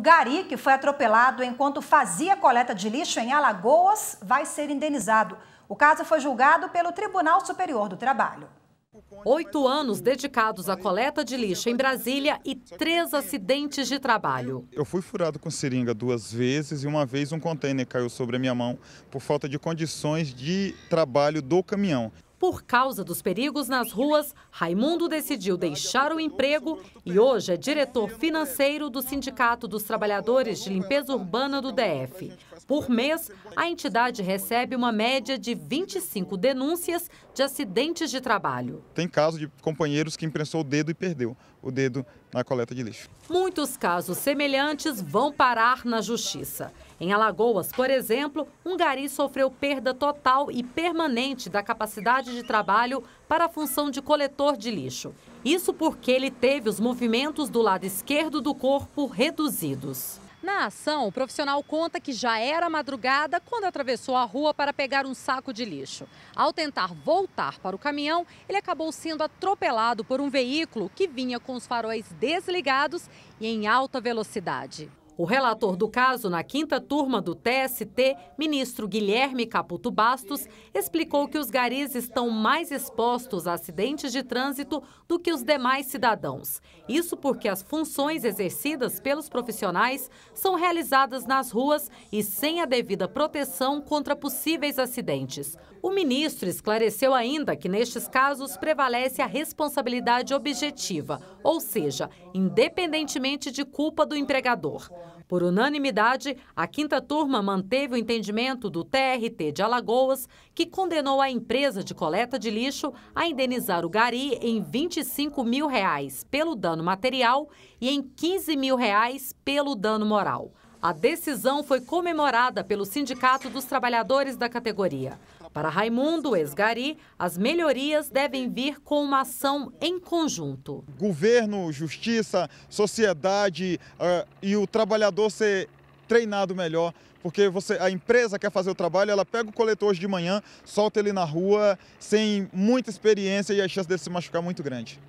O gari que foi atropelado enquanto fazia coleta de lixo em Alagoas vai ser indenizado. O caso foi julgado pelo Tribunal Superior do Trabalho. Oito anos dedicados à coleta de lixo em Brasília e três acidentes de trabalho. Eu fui furado com seringa duas vezes e uma vez um contêiner caiu sobre a minha mão por falta de condições de trabalho do caminhão. Por causa dos perigos nas ruas, Raimundo decidiu deixar o emprego e hoje é diretor financeiro do Sindicato dos Trabalhadores de Limpeza Urbana do DF. Por mês, a entidade recebe uma média de 25 denúncias de acidentes de trabalho. Tem caso de companheiros que imprensou o dedo e perdeu o dedo na coleta de lixo. Muitos casos semelhantes vão parar na justiça. Em Alagoas, por exemplo, um gari sofreu perda total e permanente da capacidade de trabalho para a função de coletor de lixo. Isso porque ele teve os movimentos do lado esquerdo do corpo reduzidos. Na ação, o profissional conta que já era madrugada quando atravessou a rua para pegar um saco de lixo. Ao tentar voltar para o caminhão, ele acabou sendo atropelado por um veículo que vinha com os faróis desligados e em alta velocidade. O relator do caso na quinta turma do TST, ministro Guilherme Caputo Bastos, explicou que os garis estão mais expostos a acidentes de trânsito do que os demais cidadãos. Isso porque as funções exercidas pelos profissionais são realizadas nas ruas e sem a devida proteção contra possíveis acidentes. O ministro esclareceu ainda que nestes casos prevalece a responsabilidade objetiva, ou seja, independentemente de culpa do empregador. Por unanimidade, a quinta turma manteve o entendimento do TRT de Alagoas, que condenou a empresa de coleta de lixo a indenizar o Gari em 25 mil reais pelo dano material e em 15 mil reais pelo dano moral. A decisão foi comemorada pelo Sindicato dos Trabalhadores da categoria. Para Raimundo Esgari, as melhorias devem vir com uma ação em conjunto. Governo, justiça, sociedade uh, e o trabalhador ser treinado melhor, porque você, a empresa quer fazer o trabalho, ela pega o coletor hoje de manhã, solta ele na rua, sem muita experiência e a chance dele se machucar é muito grande.